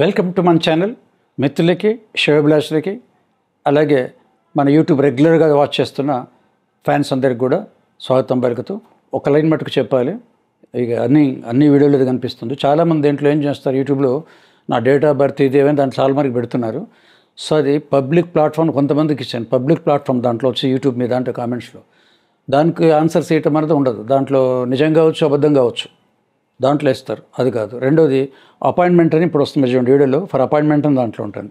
welcome to మన channel మిత్రులకి శివభిలాషులకి అలాగే మన యూట్యూబ్ రెగ్యులర్గా వాచ్ చేస్తున్న ఫ్యాన్స్ అందరికి కూడా స్వాగతం పలుకుతూ ఒక లైన్ మటుకు చెప్పాలి ఇక అన్ని అన్ని వీడియోలు ఇది కనిపిస్తుంది చాలామంది దేంట్లో ఏం చేస్తారు యూట్యూబ్లో నా డేట్ ఆఫ్ బర్త్ ఇది ఏమైనా దాన్ని చాలా మనకి పెడుతున్నారు సో అది పబ్లిక్ ప్లాట్ఫామ్ కొంతమందికి ఇచ్చాను పబ్లిక్ ప్లాట్ఫామ్ దాంట్లో వచ్చి యూట్యూబ్ మీద దాంట్లో కామెంట్స్లో దానికి ఆన్సర్ చేయటం అనేది ఉండదు దాంట్లో నిజం కావచ్చు అబద్ధం కావచ్చు దాంట్లో ఇస్తారు అది కాదు రెండోది అపాయింట్మెంట్ అని ఇప్పుడు వస్తుంది చూడండి వీడియోలో ఫర్ అపాయింట్మెంట్ అని దాంట్లో ఉంటుంది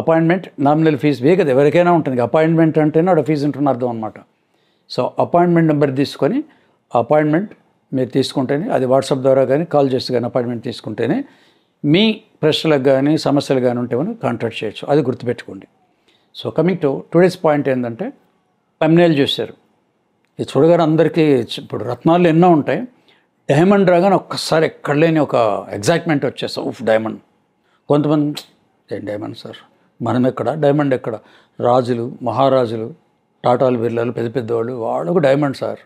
అపాయింట్మెంట్ నామినల్ ఫీజు వే కదా ఎవరికైనా ఉంటుంది అపాయింట్మెంట్ అంటేనే ఆడ ఫీజు ఉంటుంది అర్థం అనమాట సో అపాయింట్మెంట్ నెంబర్ తీసుకొని అపాయింట్మెంట్ మీరు తీసుకుంటేనే అది వాట్సాప్ ద్వారా కానీ కాల్ చేసి కానీ అపాయింట్మెంట్ తీసుకుంటేనే మీ ప్రశ్నలకు కానీ సమస్యలు కానీ ఉంటేమని కాంటాక్ట్ చేయొచ్చు అది గుర్తుపెట్టుకోండి so coming to today's point ఏంటంటే తమ్నేల్ చూశారు ఇది చూడగానే అందరికీ ఇప్పుడు రత్నాలు ఎన్నో ఉంటాయి డైమండ్ రాగానే ఒక్కసారి ఎక్కడ లేని ఒక ఎగ్జైట్మెంట్ వచ్చేస్తాం ఉఫ్ డైమండ్ కొంతమంది ఏం డైమండ్ సార్ మనం ఎక్కడ డైమండ్ ఎక్కడ రాజులు మహారాజులు టాటాలు బిర్లాలు పెద్ద పెద్దవాళ్ళు వాళ్ళకు డైమండ్ సార్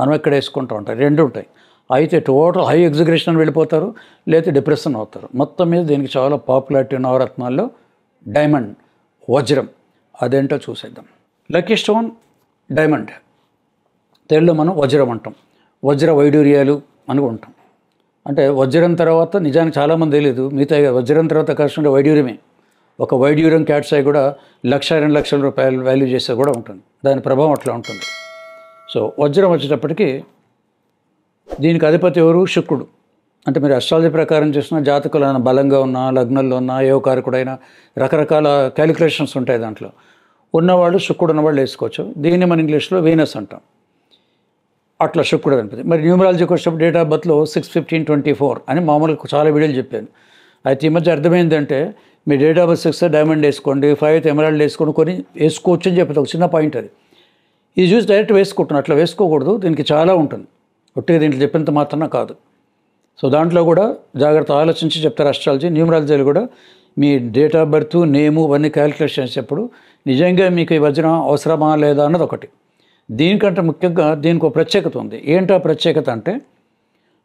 మనం ఎక్కడ వేసుకుంటూ ఉంటాయి రెండు ఉంటాయి అయితే టోటల్ హై ఎగ్జిగ్రేషన్ వెళ్ళిపోతారు లేకపోతే డిప్రెషన్ అవుతారు మొత్తం మీద దీనికి చాలా పాపులారిటీ రత్నాల్లో డైమండ్ వజ్రం అదేంటో చూసేద్దాం లక్కీ స్టోన్ డైమండ్ తెలుగులో మనం వజ్రం అంటాం వజ్ర వైడూర్యాలు అని ఉంటాం అంటే వజ్రం తర్వాత నిజానికి చాలామంది తెలియదు మిగతా వజ్రం తర్వాత కాకుండా వైడ్యూర్యమే ఒక క్యాట్స్ క్యాట్సాయి కూడా లక్ష రెండు లక్షల రూపాయలు వాల్యూ చేస్తే కూడా ఉంటుంది దాని ప్రభావం అట్లా ఉంటుంది సో వజ్రం వచ్చేటప్పటికీ దీనికి అధిపతి ఎవరు శుక్రుడు అంటే మీరు అస్ట్రాలజీ ప్రకారం చేసిన అయినా బలంగా ఉన్నా లగ్నంలో ఉన్నా ఏ కారకుడైనా రకరకాల క్యాలిక్యులేషన్స్ ఉంటాయి దాంట్లో ఉన్నవాళ్ళు శుక్రుడు ఉన్నవాళ్ళు వేసుకోవచ్చు దీన్ని మన ఇంగ్లీష్లో వీనస్ అంటాం అట్లా శుక్రుడు కనిపిస్తుంది మరి న్యూమరాలజీ వచ్చినప్పుడు డేట్ ఆఫ్ బర్త్లో సిక్స్ ఫిఫ్టీన్ ట్వంటీ ఫోర్ అని మామూలుగా చాలా వీడియోలు చెప్పాను అయితే ఈ మధ్య అర్థమైందంటే మీ date of birth six diamond వేసుకోండి ఫైవ్ ఎమరాల్డ్ వేసుకోండి కొన్ని వేసుకోవచ్చు అని చెప్పేది ఒక చిన్న పాయింట్ అది ఇది చూసి డైరెక్ట్ వేసుకుంటున్నాను అట్లా వేసుకోకూడదు దీనికి చాలా ఉంటుంది ఒట్టిగా దీంట్లో చెప్పినంత మాత్రమే కాదు సో దాంట్లో కూడా జాగ్రత్త ఆలోచించి చెప్తారు అస్ట్రాలజీ న్యూమరాలజీలు కూడా మీ డేట్ ఆఫ్ బర్త్ నేము అవన్నీ క్యాలిక్యులేషన్ చేసేటప్పుడు నిజంగా మీకు ఈ వజ్రం అవసరమా లేదా అన్నది ఒకటి దీనికంటే ముఖ్యంగా దీనికి ఒక ప్రత్యేకత ఉంది ఏంటో ప్రత్యేకత అంటే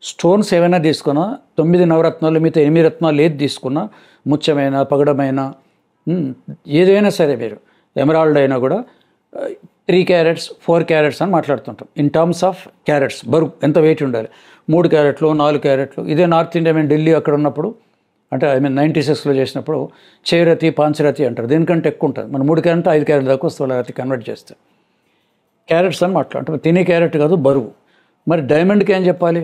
స్టోన్స్ ఏమైనా తీసుకున్నా తొమ్మిది నవరత్నాలు మిగతా ఎనిమిది రత్నాలు ఏది తీసుకున్నా ముత్యమైన పగడమైన ఏదైనా సరే మీరు ఎమరాల్డ్ అయినా కూడా త్రీ క్యారెట్స్ ఫోర్ క్యారెట్స్ అని మాట్లాడుతుంటాం ఇన్ టర్మ్స్ ఆఫ్ క్యారెట్స్ బరువు ఎంత వెయిట్ ఉండాలి మూడు క్యారెట్లు నాలుగు క్యారెట్లు ఇదే నార్త్ ఇండియా మేము ఢిల్లీ అక్కడ ఉన్నప్పుడు అంటే ఐ మీన్ నైంటీ సిక్స్లో చేసినప్పుడు చేరతి పాంచరతి అంటారు దీనికంటే ఎక్కువ ఉంటుంది మన మూడు క్యారెట్ ఐదు క్యారెట్ దాకా వస్తుంది రతి కన్వర్ట్ చేస్తారు క్యారెట్స్ అని మాట్లాడటం తినే క్యారెట్ కాదు బరువు మరి డైమండ్కి ఏం చెప్పాలి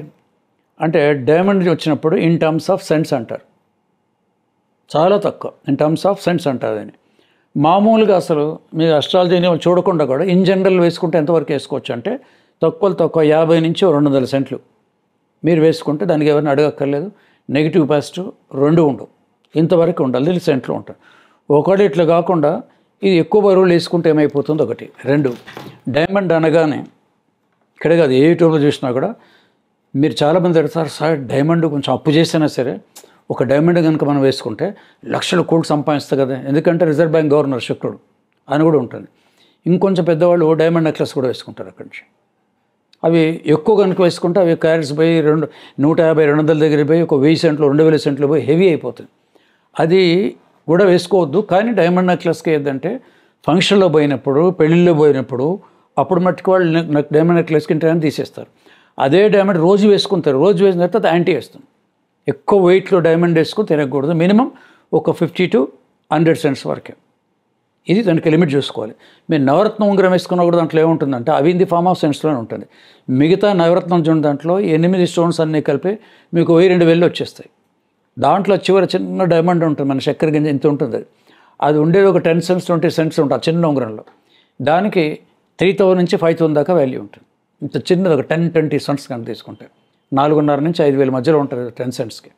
అంటే డైమండ్ వచ్చినప్పుడు ఇన్ టర్మ్స్ ఆఫ్ సెంట్స్ అంటారు చాలా తక్కువ ఇన్ టర్మ్స్ ఆఫ్ సెంట్స్ అంటారు అని మామూలుగా అసలు మీ అస్ట్రాలజీని చూడకుండా కూడా ఇన్ జనరల్ వేసుకుంటే ఎంతవరకు వేసుకోవచ్చు అంటే తక్కువ తక్కువ యాభై నుంచి రెండు వందల సెంట్లు మీరు వేసుకుంటే దానికి ఎవరిని అడగక్కర్లేదు నెగిటివ్ పాజిటివ్ రెండు ఉండవు ఇంతవరకు ఉండాలి సెంట్లు ఉంటాయి ఒకటి ఇట్లా కాకుండా ఇది ఎక్కువ బరువులు వేసుకుంటే ఏమైపోతుంది ఒకటి రెండు డైమండ్ అనగానే ఇక్కడ కాదు ఏ యూట్యూబ్లో చూసినా కూడా మీరు చాలామంది పెడతారు సార్ డైమండ్ కొంచెం అప్పు చేసినా సరే ఒక డైమండ్ కనుక మనం వేసుకుంటే లక్షల కోట్లు సంపాదిస్తుంది కదా ఎందుకంటే రిజర్వ్ బ్యాంక్ గవర్నర్ శుక్రుడు అని కూడా ఉంటుంది ఇంకొంచెం పెద్దవాళ్ళు డైమండ్ నెక్లెస్ కూడా వేసుకుంటారు అక్కడి నుంచి అవి ఎక్కువ కనుక వేసుకుంటే అవి క్యారెట్స్ పోయి రెండు నూట యాభై రెండు వందల దగ్గర పోయి ఒక వెయ్యి సెంట్లు రెండు వేల సెంట్లు పోయి హెవీ అయిపోతుంది అది కూడా వేసుకోవద్దు కానీ డైమండ్ నెక్లెస్కి ఏంటంటే ఫంక్షన్లో పోయినప్పుడు పెళ్ళిళ్ళలో పోయినప్పుడు అప్పుడు మట్టుకు వాళ్ళు డైమండ్ నెక్లెస్కి ఇంటర్ తీసేస్తారు అదే డైమండ్ రోజు వేసుకుంటారు రోజు వేసిన తర్వాత యాంటీ వేస్తుంది ఎక్కువ వెయిట్లో డైమండ్ వేసుకుని తినకూడదు మినిమం ఒక ఫిఫ్టీ టు హండ్రెడ్ సెంట్స్ వరకే ఇది దానికి లిమిట్ చూసుకోవాలి మీరు నవరత్నం ఉంగరం వేసుకున్న కూడా దాంట్లో ఏముంటుందంటే అవి ఇది ఫామ్ ఆఫ్ సెన్స్లోనే ఉంటుంది మిగతా నవరత్నం చూడడం దాంట్లో ఎనిమిది స్టోన్స్ అన్నీ కలిపి మీకు వెయ్యి రెండు వేలు వచ్చేస్తాయి దాంట్లో చివరి చిన్న డైమండ్ ఉంటుంది మన చక్కెర గింజ ఇంత ఉంటుంది అది ఉండేది ఒక టెన్ సెంట్స్ ట్వంటీ సెంట్స్ ఉంటుంది ఆ చిన్న ఉంగరంలో దానికి త్రీ థౌసండ్ నుంచి ఫైవ్ థౌసండ్ దాకా వాల్యూ ఉంటుంది ఇంత చిన్నది ఒక టెన్ ట్వంటీ సెంట్స్ కానీ తీసుకుంటే నాలుగున్నర నుంచి ఐదు వేల మధ్యలో ఉంటుంది టెన్ సెంట్స్కి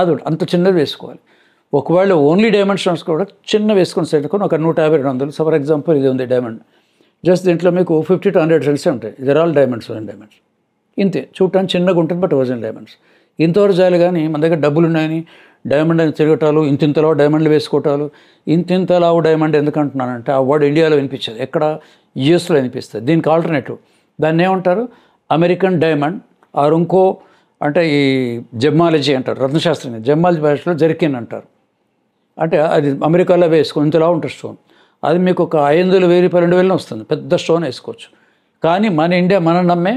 అది అంత చిన్నది వేసుకోవాలి ఒకవేళ ఓన్లీ డైమండ్ స్టోన్స్ కూడా చిన్న వేసుకుని పెట్టుకొని ఒక నూట యాభై రెండు వందలు ఫర్ ఎగ్జాంపుల్ ఇది ఉంది డైమండ్ జస్ట్ దీంట్లో మీకు ఫిఫ్టీ టు హండ్రెడ్ సెంట్సే ఉంటాయి either all diamonds own diamonds ఇంతే చూడటానికి చిన్నగా ఉంటుంది బట్ వజన్ డైమండ్స్ ఇంతవరకు జాలి కానీ మన దగ్గర డబ్బులు ఉన్నాయని డైమండ్ అని తిరగటాలు ఇంతింతలో డైమండ్లు వేసుకోవటాలు ఇంతింతలావు డైమండ్ ఎందుకంటున్నానంటే ఆ వర్డ్ ఇండియాలో వినిపించదు ఎక్కడ యుఎస్లో వినిపిస్తుంది దీనికి ఆల్టర్నేటివ్ దాన్ని ఏమంటారు అమెరికన్ డైమండ్ ఆరు ఇంకో అంటే ఈ జెమ్మాలజీ అంటారు రత్నశాస్త్రం జెమ్మాలజీ భాషలో జర్కిన్ అంటారు అంటే అది అమెరికాలో వేసుకో ఇంతలా ఉంటుంది స్టోన్ అది మీకు ఒక ఐదు వేలు వెయ్యి పన్నెండు వేలు వస్తుంది పెద్ద స్టోన్ వేసుకోవచ్చు కానీ మన ఇండియా మనం నమ్మే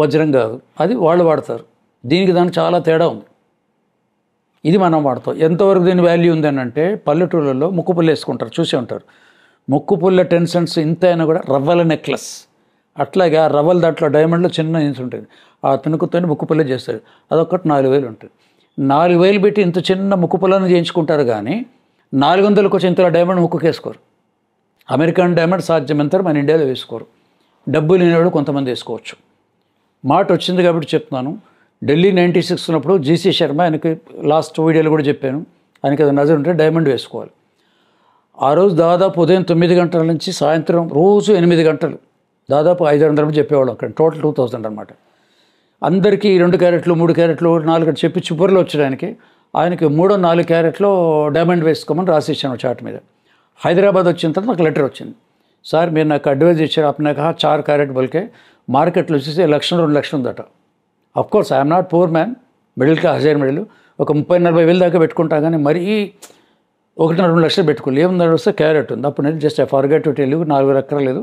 వజ్రం కాదు అది వాళ్ళు వాడతారు దీనికి దానికి చాలా తేడా ఉంది ఇది మనం వాడతాం ఎంతవరకు దీని వాల్యూ ఉందని అంటే పల్లెటూళ్ళలో ముక్కు పుల్ల వేసుకుంటారు చూసే ఉంటారు ముక్కు పుల్ల టెన్ సెంట్స్ ఇంత అయినా కూడా రవ్వల నెక్లెస్ అట్లాగే ఆ రవ్వల దాంట్లో డైమండ్లో చిన్న ఇంచు ఉంటుంది ఆ తినుకుతో ముక్కు పుల్ల చేస్తారు అదొకటి నాలుగు వేలు ఉంటుంది నాలుగు వేలు పెట్టి ఇంత చిన్న ముక్కు పుల్లను చేయించుకుంటారు కానీ నాలుగు వందలకు వచ్చి ఇంతలో డైమండ్ ముక్కుకేసుకోరు అమెరికన్ డైమండ్ ఎంత మన ఇండియాలో వేసుకోరు డబ్బు లేనివాడు కొంతమంది వేసుకోవచ్చు మాట వచ్చింది కాబట్టి చెప్తున్నాను ఢిల్లీ నైంటీ సిక్స్ ఉన్నప్పుడు జీసీ శర్మ ఆయనకి లాస్ట్ వీడియోలో కూడా చెప్పాను ఆయనకి అది నజర్ ఉంటే డైమండ్ వేసుకోవాలి ఆ రోజు దాదాపు ఉదయం తొమ్మిది గంటల నుంచి సాయంత్రం రోజు ఎనిమిది గంటలు దాదాపు ఐదు వందల చెప్పేవాళ్ళం అక్కడ టోటల్ టూ థౌసండ్ అనమాట అందరికీ రెండు క్యారెట్లు మూడు క్యారెట్లు నాలుగు చెప్పి చివరిలో వచ్చడానికి ఆయనకి మూడో నాలుగు క్యారెట్లు డైమండ్ వేసుకోమని రాసి ఇచ్చాను చాట్ మీద హైదరాబాద్ వచ్చిన తర్వాత నాకు లెటర్ వచ్చింది సార్ మీరు నాకు అడ్వైజ్ ఇచ్చారు అప్పుడు నాకు చార్ క్యారెట్ బల్కే మార్కెట్లో వచ్చేసి లక్షలు రెండు లక్షలు ఉందట of course I'm not poor man middle class హజైర్ మిడిల్ ఒక ముప్పై నలభై వేలు దాకా పెట్టుకుంటా కానీ మరీ ఒకటిన్నర రెండు లక్షలు పెట్టుకోలేదు ఏం వస్తే క్యారెట్ ఉంది అప్పుడు నేను just I forget to tell నాలుగు అక్కర్లేదు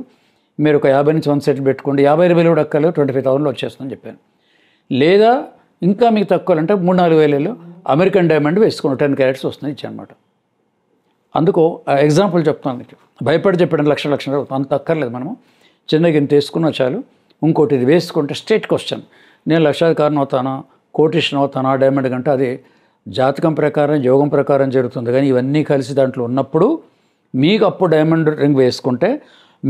మీరు ఒక యాభై నుంచి వన్ సెట్ పెట్టుకోండి యాభై వేలు కూడా అక్కర్లేదు ట్వంటీ ఫైవ్ థౌసండ్లో వచ్చేస్తుందని చెప్పాను లేదా ఇంకా మీకు తక్కువంటే మూడు నాలుగు వేలలో అమెరికన్ డైమండ్ వేసుకోండి టెన్ క్యారెట్స్ వస్తుంది ఇచ్చానమాట అందుకు ఎగ్జాంపుల్ చెప్తాను మీకు భయపడి చెప్పాడు లక్ష లక్షలు అంత అక్కర్లేదు మనము చిన్నగా ఇంత వేసుకున్నా చాలు ఇంకోటి ఇది వేసుకుంటే స్టేట్ క్వశ్చన్ నేను లక్షాధికారం అవుతానా కోటిషన్ అవుతానా డైమండ్ కంటే అది జాతకం ప్రకారం యోగం ప్రకారం జరుగుతుంది కానీ ఇవన్నీ కలిసి దాంట్లో ఉన్నప్పుడు మీకు అప్పుడు డైమండ్ రింగ్ వేసుకుంటే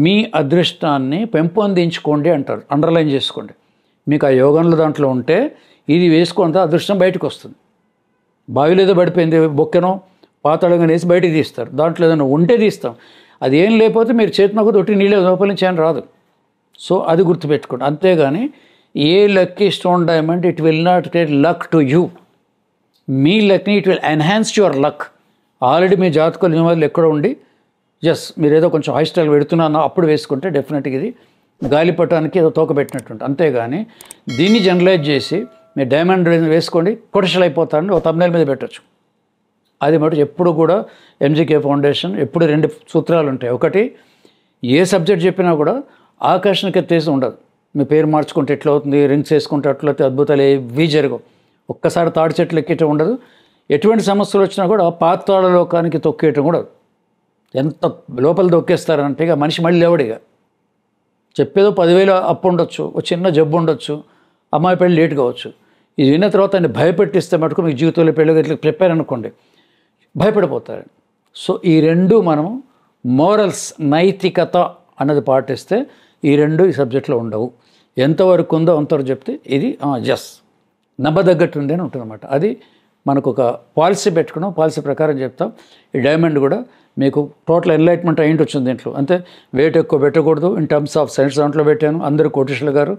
మీ అదృష్టాన్ని పెంపొందించుకోండి అంటారు అండర్లైన్ చేసుకోండి మీకు ఆ యోగంలో దాంట్లో ఉంటే ఇది వేసుకుంటే అదృష్టం బయటకు వస్తుంది లేదో పడిపోయింది బొక్కెనో పాతాళంగా వేసి బయటకు తీస్తారు దాంట్లో ఏదైనా ఉంటే తీస్తాం అది ఏం లేకపోతే మీరు చేతినొక తొట్టి నీళ్ళే లోపల చేయని రాదు సో అది గుర్తుపెట్టుకోండి అంతేగాని లక్ ఈ stone diamond it will not create luck to you మీ లక్ని it will enhance your luck already మీ జాతకం నియమాలు ఎక్కడ ఉండి జస్ట్ మీరు ఏదో కొంచెం హై స్టైల్ పెడుతున్నా అప్పుడు వేసుకుంటే డెఫినెట్గా ఇది గాలిపటానికి ఏదో తోక పెట్టినట్టుంటుంది అంతేగాని దీన్ని జనరలైజ్ చేసి మీరు డైమండ్ వేసుకోండి కొటషలు అయిపోతారని ఒక తమిళ మీద పెట్టచ్చు అది మటు ఎప్పుడు కూడా ఎంజీకే ఫౌండేషన్ ఎప్పుడు రెండు సూత్రాలు ఉంటాయి ఒకటి ఏ సబ్జెక్ట్ చెప్పినా కూడా ఆకర్షణకి తీసి ఉండదు మీ పేరు మార్చుకుంటే ఎట్లా అవుతుంది రింగ్స్ వేసుకుంటే అట్లయితే అద్భుతాలు ఏవి జరగవు ఒక్కసారి తాడి చెట్లు ఎక్కేయటం ఉండదు ఎటువంటి సమస్యలు వచ్చినా కూడా పాతాళ లోకానికి తొక్కేయటం కూడా ఎంత లోపల తొక్కేస్తారంటే ఇక మనిషి మళ్ళీ ఇక చెప్పేదో పదివేలు అప్పు ఉండొచ్చు ఒక చిన్న జబ్బు ఉండొచ్చు అమ్మాయి పెళ్ళి లేట్ కావచ్చు ఇది విన్న తర్వాత ఆయన భయపెట్టిస్తే మటుకు మీకు జీవితంలో పెళ్ళి ఇట్లా చెప్పారనుకోండి భయపడిపోతారు సో ఈ రెండు మనం మోరల్స్ నైతికత అన్నది పాటిస్తే ఈ రెండు ఈ సబ్జెక్ట్లో ఉండవు ఎంతవరకు ఉందో అంతవరకు చెప్తే ఇది జస్ ఉంది అని ఉంటుందన్నమాట అది మనకు ఒక పాలసీ పెట్టుకున్నాం పాలసీ ప్రకారం చెప్తాం ఈ డైమండ్ కూడా మీకు టోటల్ ఎన్లైట్మెంట్ అయింట్ వచ్చింది దీంట్లో అంతే వెయిట్ ఎక్కువ పెట్టకూడదు ఇన్ టర్మ్స్ ఆఫ్ సైన్స్ దాంట్లో పెట్టాను అందరూ కోటేశ్వర గారు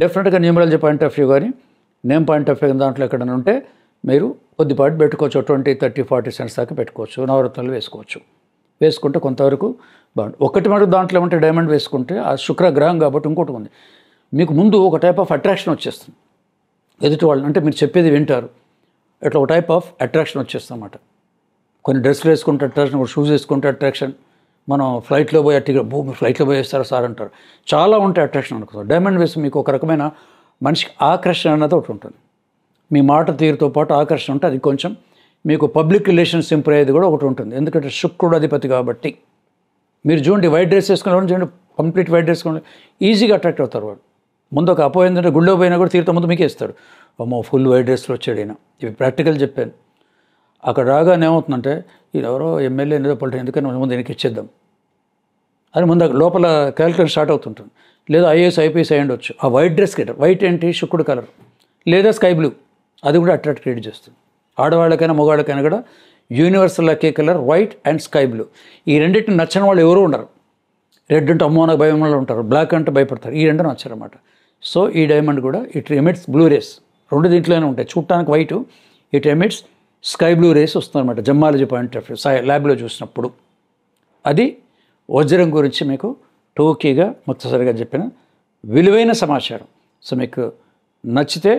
డెఫినెట్గా న్యూమరాలజీ పాయింట్ ఆఫ్ వ్యూ కానీ నేమ్ పాయింట్ ఆఫ్ వ్యూ దాంట్లో ఎక్కడైనా ఉంటే మీరు కొద్దిపాటు పెట్టుకోవచ్చు ట్వంటీ థర్టీ ఫార్టీ సెంట్స్ దాకా పెట్టుకోవచ్చు నవరత్నాలు వేసుకోవచ్చు వేసుకుంటే కొంతవరకు బాగుంది ఒకటి మటుకు దాంట్లో ఏమంటే డైమండ్ వేసుకుంటే ఆ శుక్ర గ్రహం కాబట్టి ఇంకోటి ఉంది మీకు ముందు ఒక టైప్ ఆఫ్ అట్రాక్షన్ వచ్చేస్తుంది ఎదుటి వాళ్ళు అంటే మీరు చెప్పేది వింటారు ఇట్లా ఒక టైప్ ఆఫ్ అట్రాక్షన్ వచ్చేస్తుంది కొన్ని డ్రెస్సులు వేసుకుంటే అట్రాక్షన్ ఒక షూస్ వేసుకుంటే అట్రాక్షన్ మనం ఫ్లైట్లో పోయి టికెట్ భూమి ఫ్లైట్లో పోయేస్తారు సార్ అంటారు చాలా ఉంటాయి అట్రాక్షన్ అనుకుంటారు డైమండ్ వేసి మీకు ఒక రకమైన మనిషికి ఆకర్షణ అన్నది ఒకటి ఉంటుంది మీ మాట తీరుతో పాటు ఆకర్షణ ఉంటే అది కొంచెం మీకు పబ్లిక్ రిలేషన్స్ ఇంప్రూవ్ అయ్యేది కూడా ఒకటి ఉంటుంది ఎందుకంటే శుక్రుడు అధిపతి కాబట్టి మీరు చూడండి వైట్ డ్రెస్ వేసుకున్న చూడండి కంప్లీట్ వైట్ డ్రెస్ ఈజీగా అట్రాక్ట్ అవుతారు వాడు ముందు ఒక అపోహ ఏంటంటే గుళ్ళో పోయినా కూడా తీరుతో ముందు మీకు ఇస్తాడు అమ్మో ఫుల్ వైట్ డ్రెస్లో వచ్చాడు ఈయన ఇవి ప్రాక్టికల్ చెప్పాను అక్కడ రాగానే ఏమవుతుందంటే ఈయన ఎవరో ఎమ్మెల్యే ఏదో పల్టారు ఎందుకంటే ముందు ఈయనకి ఇచ్చేద్దాం అని ముందు లోపల క్యాలిక్యులేషన్ స్టార్ట్ అవుతుంటుంది లేదా ఐఏఎస్ ఐపీఎస్ అయ్యి ఉండొచ్చు ఆ వైట్ డ్రెస్ కట్టారు వైట్ ఏంటి శుక్రుడు కలర్ లేదా స్కై బ్లూ అది కూడా అట్రాక్ట్ క్రియేట్ చేస్తుంది ఆడవాళ్ళకైనా మగవాళ్ళకైనా కూడా యూనివర్సల్ ఒకే colour white and sky blue ఈ రెండింటిని నచ్చని వాళ్ళు ఎవరు ఉండరు రెడ్ అంటే అమ్మో నాకు భయం ఉంటారు బ్లాక్ అంటే భయపడతారు ఈ రెండు అనమాట సో ఈ డైమండ్ కూడా ఇట్ ఎమిట్స్ బ్లూ రేస్ రెండు దీంట్లోనే ఉంటాయి చూడటానికి white it emits sky blue rays వస్తుందన్నమాట జమ్మాలజీ పాయింట్ ఆఫ్ వ్యూ ల్యాబ్లో చూసినప్పుడు అది వజ్రం గురించి మీకు టోకీగా మొత్తసారిగా చెప్పిన విలువైన సమాచారం సో మీకు నచ్చితే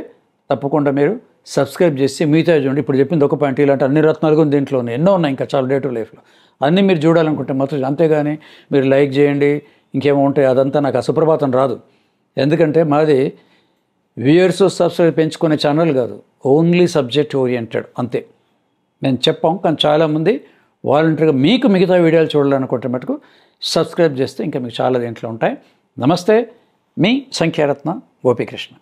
తప్పకుండా మీరు సబ్స్క్రైబ్ చేసి మిగతా చూడండి ఇప్పుడు చెప్పింది ఒక పాయింట్ ఇలాంటి అన్ని రత్నాలు కూడా దీంట్లోనే ఎన్నో ఉన్నాయి ఇంకా చాలా డే టు లైఫ్లో అన్నీ మీరు చూడాలనుకుంటే మొత్తం అంతేగాని మీరు లైక్ చేయండి ఇంకేమో ఉంటే అదంతా నాకు అసుప్రభాతం రాదు ఎందుకంటే మాది వ్యూయర్స్ సబ్స్క్రైబ్ పెంచుకునే ఛానల్ కాదు ఓన్లీ సబ్జెక్ట్ ఓరియంటెడ్ అంతే మేము చెప్పాం కానీ చాలామంది వాలంటరీగా మీకు మిగతా వీడియోలు చూడాలనుకుంటే మటుకు సబ్స్క్రైబ్ చేస్తే ఇంకా మీకు చాలా దీంట్లో ఉంటాయి నమస్తే మీ సంఖ్యారత్న గోపీకృష్ణ